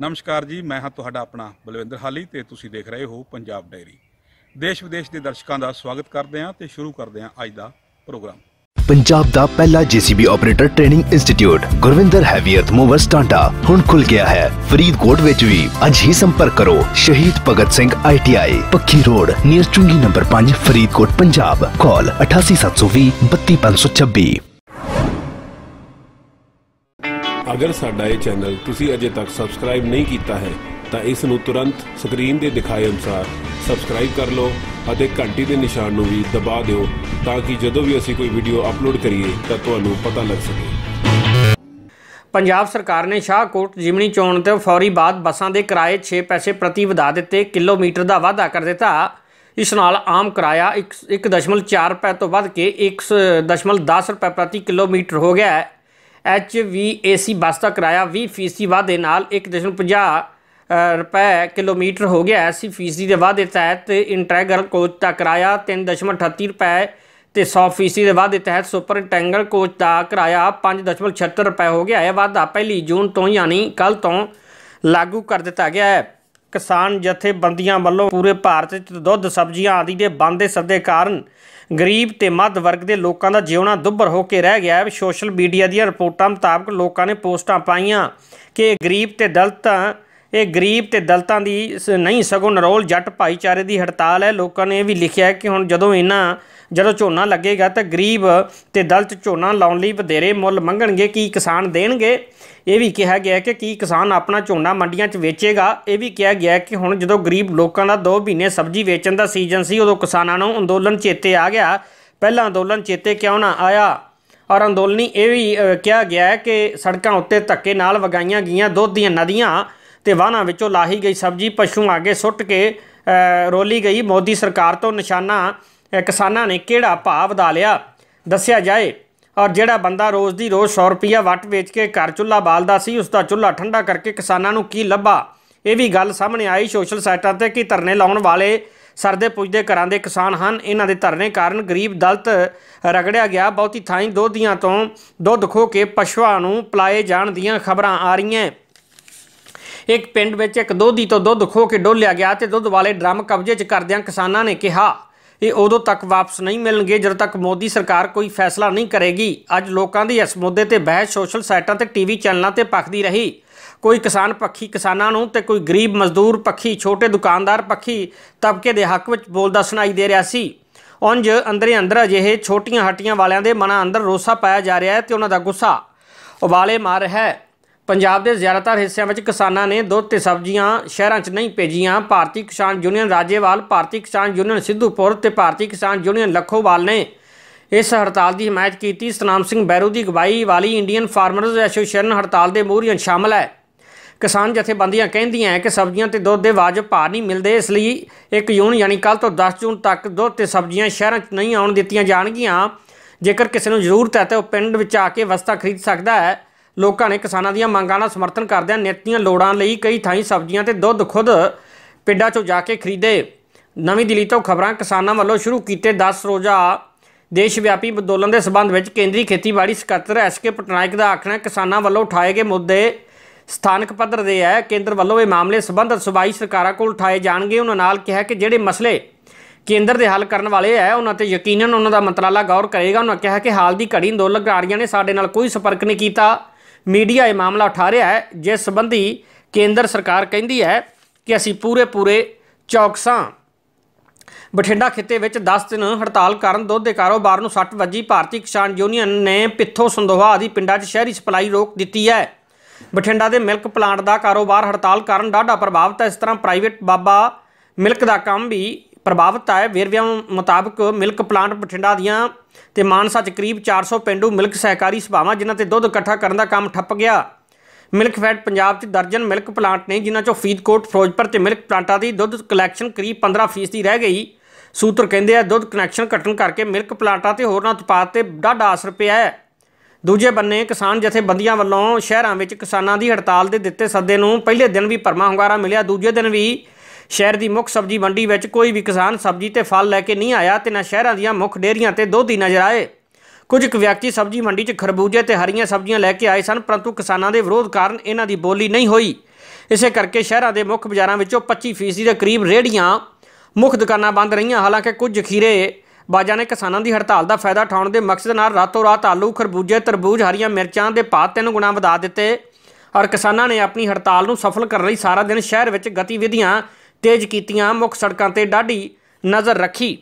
ਨਮਸਕਾਰ ਜੀ ਮੈਂ ਹਾਂ ਤੁਹਾਡਾ ਆਪਣਾ ਬਲਵਿੰਦਰ ਹਾਲੀ ਤੇ ਤੁਸੀਂ ਦੇਖ ਰਹੇ ਹੋ ਪੰਜਾਬ ਡਾਇਰੀ ਦੇਸ਼ ਵਿਦੇਸ਼ ਦੇ ਦਰਸ਼ਕਾਂ ਦਾ ਸਵਾਗਤ ਕਰਦੇ ਹਾਂ ਤੇ ਸ਼ੁਰੂ ਕਰਦੇ ਹਾਂ ਅੱਜ ਦਾ ਪ੍ਰੋਗਰਾਮ ਪੰਜਾਬ ਦਾ ਪਹਿਲਾ JCB operator training institute Gurvinder heavy earth earth movers ਹੁਣ ਖੁੱਲ ਗਿਆ ਹੈ ਫਰੀਦਕੋਟ ਵਿੱਚ ਵੀ ਅੱਜ ਹੀ ਸੰਪਰਕ ਕਰੋ Shaheed Bhagat Singh ITI Pakhi road near ਚੁੰਗੀ ਨੰਬਰ 5 ਫਰੀਦਕੋਟ ਪੰਜਾਬ ਕਾਲ 32526 ਅਗਰ ਸਾਡਾ ਇਹ ਚੈਨਲ ਤੁਸੀਂ ਅਜੇ ਤੱਕ ਸਬਸਕ੍ਰਾਈਬ ਨਹੀਂ ਕੀਤਾ ਹੈ ਤਾਂ ਇਸ ਨੂੰ ਤੁਰੰਤ ਸਕਰੀਨ ਦੇ ਦਿਖਾਏ ਅਨੁਸਾਰ ਸਬਸਕ੍ਰਾਈਬ ਕਰ ਲਓ ਅਤੇ ਘੰਟੀ ਦੇ ਨਿਸ਼ਾਨ ਨੂੰ ਵੀ ਦਬਾ ਦਿਓ ਤਾਂ ਕਿ ਜਦੋਂ ਵੀ ਅਸੀਂ ਕੋਈ ਵੀਡੀਓ ਅਪਲੋਡ ਕਰੀਏ ਤਾਂ ਤੁਹਾਨੂੰ ਪਤਾ ਲੱਗ ਸਕੇ ਪੰਜਾਬ ਸਰਕਾਰ ਨੇ ਸ਼ਾਹਕੋਟ ਜਿਮਣੀ ਚੌਣ ਤੇ ਫੌਰੀ ਬਾਅਦ ਬੱਸਾਂ ਦੇ ਕਿਰਾਏ 6 ਪੈਸੇ ਪ੍ਰਤੀ ਵਧਾ ਦਿੱਤੇ ਕਿਲੋਮੀਟਰ ਦਾ ਵਾਧਾ ਕਰ ਦਿੱਤਾ ਇਸ ਨਾਲ ਆਮ ਕਿਰਾਇਆ 1.4 ਰੁਪਏ ਤੋਂ ਵੱਧ ਕੇ 1.10 ਰੁਪਏ ਪ੍ਰਤੀ ਕਿਲੋਮੀਟਰ ਹੋ ਗਿਆ ਹੈ ਐਚਵੀਏਸੀ ਬੱਸ ਦਾ ਕਿਰਾਇਆ 20% ਵਾਧੇ ਨਾਲ 1.50 ਰੁਪਏ ਕਿਲੋਮੀਟਰ ਹੋ ਗਿਆ ਫੀਸਦੀ ਦੇ ਵਾਧੇ ਤਹਿਤ ਇੰਟਰੈਗਲ ਕੋਚ ਦਾ ਕਿਰਾਇਆ 3.38 ਰੁਪਏ ਤੇ 100% ਦੇ ਵਾਧੇ ਤਹਿਤ ਸੁਪਰ ਇੰਟੈਂਗਲ ਕੋਚ ਦਾ ਕਿਰਾਇਆ 5.76 ਰੁਪਏ ਹੋ ਗਿਆ ਇਹ ਵਾਧਾ ਪਹਿਲੀ ਜੂਨ ਤੋਂ ਯਾਨੀ ਕੱਲ ਤੋਂ ਲਾਗੂ ਕਰ ਦਿੱਤਾ ਗਿਆ ਹੈ ਕਿਸਾਨ ਜਥੇਬੰਦੀਆਂ ਵੱਲੋਂ ਪੂਰੇ ਭਾਰਤ ਵਿੱਚ ਦੁੱਧ ਸਬਜ਼ੀਆਂ ਆਦਿ ਦੇ ਬੰਦ ਦੇ ਸੱਦੇ ਕਾਰਨ ਗਰੀਬ ਤੇ ਮੱਧ ਵਰਗ ਦੇ ਲੋਕਾਂ ਦਾ ਜੀਵਣਾ ਦੁੱਭਰ ਹੋ ਕੇ ਰਹਿ ਗਿਆ ਹੈ ਸੋਸ਼ਲ ਮੀਡੀਆ ਦੀਆਂ ਰਿਪੋਰਟਾਂ ਮੁਤਾਬਕ ਲੋਕਾਂ ਨੇ ਪੋਸਟਾਂ ਪਾਈਆਂ ਕਿ ਗਰੀਬ ਤੇ ਦਲਤਾਂ ਇਹ ਗਰੀਬ ਤੇ ਦਲਤਾਂ ਦੀ ਨਹੀਂ ਸਗੋਂ ਨਰੋਲ ਜੱਟ ਭਾਈਚਾਰੇ ਦੀ ਹੜਤਾਲ ਹੈ ਲੋਕਾਂ ਨੇ ਇਹ ਵੀ ਲਿਖਿਆ ਹੈ ਕਿ ਹੁਣ ਜਦੋਂ ਇਹਨਾਂ ਜਦੋਂ ਝੋਨਾ ਲੱਗੇਗਾ ਤਾਂ ਗਰੀਬ ਤੇ ਦਲਤ ਝੋਨਾ ਲਾਉਣ ਲਈ ਵਧੇਰੇ ਮੁੱਲ ਮੰਗਣਗੇ ਕੀ ਕਿਸਾਨ ਦੇਣਗੇ ਇਹ ਵੀ ਕਿਹਾ ਗਿਆ ਕਿ ਕੀ ਕਿਸਾਨ ਆਪਣਾ ਝੋਨਾ ਮੰਡੀਆਂ 'ਚ ਵੇਚੇਗਾ ਇਹ ਵੀ ਕਿਹਾ ਗਿਆ ਕਿ ਹੁਣ ਜਦੋਂ ਗਰੀਬ ਲੋਕਾਂ ਦਾ 2 ਮਹੀਨੇ ਸਬਜ਼ੀ ਵੇਚਣ ਦਾ ਸੀਜ਼ਨ ਸੀ ਉਦੋਂ ਕਿਸਾਨਾਂ ਨੂੰ ਅੰਦੋਲਨ ਚੇਤੇ ਆ ਗਿਆ ਪਹਿਲਾਂ ਅੰਦੋਲਨ ਚੇਤੇ ਕਿਉਂ ਨਾ ਆਇਆ ਔਰ ਅੰਦੋਲਨੀ ਇਹ ਵੀ ਕਿਹਾ ਗਿਆ ਹੈ ਕਿ ਸੜਕਾਂ ਉੱਤੇ ਧੱਕੇ ਨਾਲ ਵਗਾਈਆਂ ਗਈਆਂ ਦੁੱਧ ਦੀਆਂ ਨਦੀਆਂ ਤੇ ਵਾਹਨਾਂ ਵਿੱਚੋਂ ਲਾਹੀ ਗਈ ਸਬਜ਼ੀ ਪਸ਼ੂ ਆਗੇ ਸੁੱਟ ਕੇ ਰੋਲੀ ਗਈ ਮੋਦੀ ਸਰਕਾਰ ਤੋਂ ਨਿਸ਼ਾਨਾ ਕਿਸਾਨਾਂ ਨੇ ਕਿਹੜਾ ਭਾਅ ਵਧਾ ਲਿਆ ਦੱਸਿਆ ਜਾਏ ਔਰ ਜਿਹੜਾ ਬੰਦਾ ਰੋਜ਼ ਦੀ ਰੋਜ਼ 100 ਰੁਪਿਆ ਵੱਟ ਵੇਚ ਕੇ ਘਰ ਚੁੱਲਾ ਬਾਲਦਾ ਸੀ ਉਸ ਦਾ ਚੁੱਲਾ ਠੰਡਾ ਕਰਕੇ ਕਿਸਾਨਾਂ ਨੂੰ ਕੀ ਲੱਭਾ ਇਹ ਵੀ ਗੱਲ ਸਾਹਮਣੇ ਆਈ ਸੋਸ਼ਲ ਸਾਈਟਾਂ ਤੇ ਕਿ ਧਰਨੇ ਲਾਉਣ ਵਾਲੇ ਸਰਦੇ ਪੁੱਜਦੇ ਘਰਾਂ ਦੇ ਕਿਸਾਨ ਹਨ ਇਹਨਾਂ ਦੇ ਧਰਨੇ ਕਾਰਨ ਗਰੀਬ ਦਲਤ ਰਗੜਿਆ ਗਿਆ ਬਹੁਤੀ ਥਾਈਂ ਦੋਧੀਆਂ ਤੋਂ ਦੁੱਧ ਖੋ ਕੇ ਪਸ਼ੂਆਂ ਨੂੰ ਪਲਾਏ ਜਾਣ ਦੀਆਂ ਖਬਰਾਂ ਆ ਰਹੀਆਂ ਇੱਕ ਪਿੰਡ ਵਿੱਚ ਇੱਕ ਦੋਧੀ ਤੋਂ ਦੁੱਧ ਖੋ ਕੇ ਡੋਲਿਆ ਗਿਆ ਤੇ ਦੁੱਧ ਵਾਲੇ ਡਰਮ ਕਬਜ਼ੇ 'ਚ ਕਰਦਿਆਂ ਕਿਸਾਨਾਂ ਨੇ ਕਿਹਾ ਇਹ ਉਦੋਂ ਤੱਕ ਵਾਪਸ ਨਹੀਂ ਮਿਲਣਗੇ ਜਦ ਤੱਕ ਮੋਦੀ ਸਰਕਾਰ ਕੋਈ ਫੈਸਲਾ ਨਹੀਂ ਕਰੇਗੀ ਅੱਜ ਲੋਕਾਂ ਦੀ ਇਸ ਮੁੱਦੇ ਤੇ ਬਹਿਸ ਸੋਸ਼ਲ ਸਾਈਟਾਂ ਤੇ ਟੀਵੀ ਚੈਨਲਾਂ ਤੇ ਪੱਖਦੀ ਰਹੀ ਕੋਈ ਕਿਸਾਨ ਪੱਖੀ ਕਿਸਾਨਾਂ ਨੂੰ ਤੇ ਕੋਈ ਗਰੀਬ ਮਜ਼ਦੂਰ ਪੱਖੀ ਛੋਟੇ ਦੁਕਾਨਦਾਰ ਪੱਖੀ ਤਬਕੇ ਦੇ ਹੱਕ ਵਿੱਚ ਬੋਲਦਾ ਸੁਣਾਈ ਦੇ ਰਿਹਾ ਸੀ ਉੰਜ ਅੰਦਰੇ ਅੰਦਰ ਅਜਿਹੇ ਛੋਟੀਆਂ ਹੱਟੀਆਂ ਵਾਲਿਆਂ ਦੇ ਮਨਾਂ ਅੰਦਰ ਰੋਸਾ ਪਾਇਆ ਜਾ ਰਿਹਾ ਹੈ ਤੇ ਉਹਨਾਂ ਦਾ ਗੁੱਸਾ ਉਬਾਲੇ ਮਾਰ ਰਿਹਾ ਹੈ ਪੰਜਾਬ ਦੇ ਜ਼ਿਆਦਾਤਰ ਹਿੱਸਿਆਂ ਵਿੱਚ ਕਿਸਾਨਾਂ ਨੇ ਦੁੱਧ ਤੇ ਸਬਜ਼ੀਆਂ ਸ਼ਹਿਰਾਂ 'ਚ ਨਹੀਂ ਭੇਜੀਆਂ ਭਾਰਤੀ ਕਿਸਾਨ ਯੂਨੀਅਨ ਰਾਜੇਵਾਲ ਭਾਰਤੀ ਕਿਸਾਨ ਯੂਨੀਅਨ ਸਿੱਧੂਪੁਰ ਤੇ ਭਾਰਤੀ ਕਿਸਾਨ ਯੂਨੀਅਨ ਲਖੋਵਾਲ ਨੇ ਇਸ ਹੜਤਾਲ ਦੀ ਹਮਾਇਤ ਕੀਤੀ ਸਨਾਮ ਸਿੰਘ ਬੈਰੂ ਦੀ ਗਵਾਈ ਵਾਲੀ ਇੰਡੀਅਨ ਫਾਰਮਰਜ਼ ਐਸੋਸੀਏਸ਼ਨ ਹੜਤਾਲ ਦੇ ਮੂਹਰੀਆਂ ਸ਼ਾਮਲ ਹੈ ਕਿਸਾਨ ਜਥੇਬੰਦੀਆਂ ਕਹਿੰਦੀਆਂ ਹੈ ਕਿ ਸਬਜ਼ੀਆਂ ਤੇ ਦੁੱਧ ਦੇ ਵਾਜਬ ਭਾਅ ਨਹੀਂ ਮਿਲਦੇ ਇਸ ਲਈ 1 ਜੂਨ ਯਾਨੀ ਕੱਲ ਤੋਂ 10 ਜੂਨ ਤੱਕ ਦੁੱਧ ਤੇ ਸਬਜ਼ੀਆਂ ਸ਼ਹਿਰਾਂ 'ਚ ਨਹੀਂ ਆਉਣ ਦਿੱਤੀਆਂ ਜਾਣਗੀਆਂ ਜੇਕਰ ਕਿਸੇ ਨੂੰ ਜ਼ਰੂਰਤ ਹੈ ਤਾਂ ਉਹ ਪਿੰਡ ਵਿੱਚ ਆ ਕੇ ਵਸਤਾ ਖਰੀਦ ਸਕਦਾ ਹੈ ਲੋਕਾਂ ਨੇ ਕਿਸਾਨਾਂ ਦੀਆਂ ਮੰਗਾਂ ਦਾ ਸਮਰਥਨ ਕਰਦਿਆਂ ਨਿੱਤੀਆਂ ਲੋੜਾਂ ਲਈ ਕਈ ਥਾਈਂ ਸਬਜ਼ੀਆਂ ਤੇ ਦੁੱਧ ਖੁਦ ਪਿੰਡਾਂ 'ਚੋਂ ਜਾ ਕੇ ਖਰੀਦੇ ਨਵੀਂ ਦਿੱਲੀ ਤੋਂ ਖਬਰਾਂ ਕਿਸਾਨਾਂ ਵੱਲੋਂ ਸ਼ੁਰੂ ਕੀਤੇ 10 ਰੋਜ਼ਾ ਦੇਸ਼ ਵਿਆਪੀ ਅੰਦੋਲਨ ਦੇ ਸਬੰਧ ਵਿੱਚ ਕੇਂਦਰੀ ਖੇਤੀਬਾੜੀ ਸਕੱਤਰ ਐਸ ਕੇ ਪਟਨਾਇਕ ਦਾ ਆਖਣਾ ਕਿਸਾਨਾਂ ਵੱਲੋਂ ਉਠਾਏ ਗਏ ਮੁੱਦੇ ਸਥਾਨਕ ਪੱਧਰ ਦੇ ਹੈ ਕੇਂਦਰ ਵੱਲੋਂ ਇਹ ਮਾਮਲੇ ਸਬੰਧਤ ਸੁਭਾਈ ਸਰਕਾਰਾਂ ਕੋਲ ਉਠਾਏ ਜਾਣਗੇ ਉਹਨਾਂ ਨਾਲ ਕਿਹਾ ਕਿ ਜਿਹੜੇ ਮਸਲੇ ਕੇਂਦਰ ਦੇ ਹੱਲ ਕਰਨ ਵਾਲੇ ਹੈ ਉਹਨਾਂ ਤੇ ਯਕੀਨਨ ਉਹਨਾਂ ਦਾ ਮੰਤਰਾਲਾ ਗੌਰ ਕਰੇਗਾ ਉਹਨਾਂ ਕਿਹਾ ਕਿ ਹਾਲ ਦੀ ਘੜੀ ਅੰਦੋਲਨਕਾਰੀਆਂ ਨੇ ਸਾਡੇ ਨਾਲ ਕੋਈ ਸੰਪਰਕ ਨਹੀਂ ਕੀਤਾ ਮੀਡੀਆ ਇਹ ਮਾਮਲਾ ਉਠਾ ਰਿਹਾ ਹੈ ਜਿਸ ਸੰਬੰਧੀ ਕੇਂਦਰ ਸਰਕਾਰ ਕਹਿੰਦੀ ਹੈ ਕਿ ਅਸੀਂ ਪੂਰੇ ਪੂਰੇ ਚੌਕਸਾਂ ਬਠਿੰਡਾ ਖਿੱਤੇ ਵਿੱਚ 10 ਦਿਨ ਹੜਤਾਲ ਕਰਨ ਦੁੱਧ ਦੇ ਕਾਰੋਬਾਰ ਨੂੰ 60 ਵੱਜੀ ਭਾਰਤੀ ਕਿਸਾਨ ਯੂਨੀਅਨ ਨੇ ਪਿੱਥੋ ਸੰਦੋਹਾ ਆਦੀ ਪਿੰਡਾਂ 'ਚ ਸ਼ਹਿਰੀ ਸਪਲਾਈ ਰੋਕ ਦਿੱਤੀ ਹੈ ਬਠਿੰਡਾ ਦੇ ਮਿਲਕ ਪਲਾਂਟ ਦਾ ਕਾਰੋਬਾਰ ਹੜਤਾਲ ਕਾਰਨ ਡਾਢਾ ਪ੍ਰਭਾਵਿਤ ਹੈ ਇਸ ਤਰ੍ਹਾਂ ਪ੍ਰਾਈਵੇਟ ਬਾਬਾ ਮਿਲਕ ਦਾ ਕੰਮ ਵੀ ਪ੍ਰਭਾਵਿਤ ਹੈ ਵੇਰਵਿਆਂ ਮੁਤਾਬਕ ਮਿਲਕ ਪਲਾਂਟ ਬਠਿੰਡਾ ਦੀਆਂ ਤੇ ਮਾਨਸਾ 'ਚ ਕਰੀਬ 400 ਪਿੰਡੂ ਮਿਲਕ ਸਹਿਕਾਰੀ ਸਭਾਵਾਂ ਜਿਨ੍ਹਾਂ ਤੇ ਦੁੱਧ ਇਕੱਠਾ ਕਰਨ ਦਾ ਕੰਮ ਠੱਪ ਗਿਆ ਮਿਲਕ ਫੈਡ ਪੰਜਾਬ 'ਚ ਦਰਜਨ ਮਿਲਕ ਪਲਾਂਟ ਨੇ ਜਿਨ੍ਹਾਂ 'ਚੋਂ ਫੀਦਕੋਟ ਫਰੋਜਪੁਰ ਤੇ ਮਿਲਕ ਪਲਾਂਟਾਂ ਦੀ ਦੁੱਧ ਕਲੈਕਸ਼ਨ ਕਰੀਬ 15% ਦੀ ਰਹਿ ਗਈ ਸੂਤਰ ਕਹਿੰਦੇ ਆ ਦੁੱਧ ਕਨੈਕਸ਼ਨ ਘਟਣ ਕਰਕੇ ਮਿਲਕ ਪਲਾਂਟਾਂ ਤੇ ਹੋਰਨਾਂ ਉਤਪਾਦ ਤੇ ਡਾਢਾ ਅਸਰ ਪਿਆ ਹੈ ਦੂਜੇ ਬੰਨੇ ਕਿਸਾਨ ਜਥੇਬੰਦੀਆਂ ਵੱਲੋਂ ਸ਼ਹਿਰਾਂ ਵਿੱਚ ਕਿਸਾਨਾਂ ਦੀ ਹੜਤਾਲ ਦੇ ਦਿੱਤੇ ਸੱਦੇ ਨੂੰ ਪਹਿਲੇ ਦਿਨ ਵੀ ਪਰਮਾ ਹੰਗਾਰਾ ਮਿਲਿਆ ਦੂਜੇ ਦਿਨ ਵੀ ਸ਼ਹਿਰ ਦੀ ਮੁੱਖ ਸਬਜ਼ੀ ਮੰਡੀ ਵਿੱਚ ਕੋਈ ਵੀ ਕਿਸਾਨ ਸਬਜ਼ੀ ਤੇ ਫਲ ਲੈ ਕੇ ਨਹੀਂ ਆਇਆ ਤੇ ਨਾ ਸ਼ਹਿਰਾਂ ਦੀਆਂ ਮੁੱਖ ਡੇਰੀਆਂ ਤੇ ਦੋਧੀ ਨਜ਼ਰ ਆਏ ਕੁਝ ਕੁ ਵਿਅਕਤੀ ਸਬਜ਼ੀ ਮੰਡੀ 'ਚ ਖਰਬੂਜੇ ਤੇ ਹਰੀਆਂ ਸਬਜ਼ੀਆਂ ਲੈ ਕੇ ਆਏ ਸਨ ਪਰੰਤੂ ਕਿਸਾਨਾਂ ਦੇ ਵਿਰੋਧ ਕਾਰਨ ਇਹਨਾਂ ਦੀ ਬੋਲੀ ਨਹੀਂ ਹੋਈ ਇਸੇ ਕਰਕੇ ਸ਼ਹਿਰਾਂ ਦੇ ਮੁੱਖ ਬਾਜ਼ਾਰਾਂ ਵਿੱਚੋਂ 25% ਦੇ ਕਰੀਬ ਰੇੜੀਆਂ ਮੁੱਖ ਦੁਕਾਨਾਂ ਬੰਦ ਰਹੀਆਂ ਹਾਲਾਂਕਿ ਕੁਝ ਜ਼ਖੀਰੇ ਬਾਜ਼ਾਂ ਨੇ ਕਿਸਾਨਾਂ ਦੀ ਹੜਤਾਲ ਦਾ ਫਾਇਦਾ ਉਠਾਉਣ ਦੇ ਮਕਸਦ ਨਾਲ ਰਾਤੋਂ ਰਾਤ ਆਲੂ ਖਰਬੂਜੇ ਤਰਬੂਜ ਹਰੀਆਂ ਮਿਰਚਾਂ ਦੇ ਭਾਅ ਤਿੰਨ ਗੁਣਾ ਵਧਾ ਦਿੱਤੇ ਔਰ ਕਿਸਾਨਾਂ ਨੇ ਆਪਣੀ ਹੜਤਾਲ ਨੂੰ ਸਫਲ ਕਰਨ ਲਈ ਸਾਰਾ ਦਿਨ ਸ਼ਹਿਰ ਵਿੱਚ ਗਤੀਵਿਧੀਆਂ ਤੇਜ਼ ਕੀਤੀਆਂ ਮੁੱਖ ਸੜਕਾਂ ਤੇ ਡਾਢੀ ਨਜ਼ਰ ਰੱਖੀ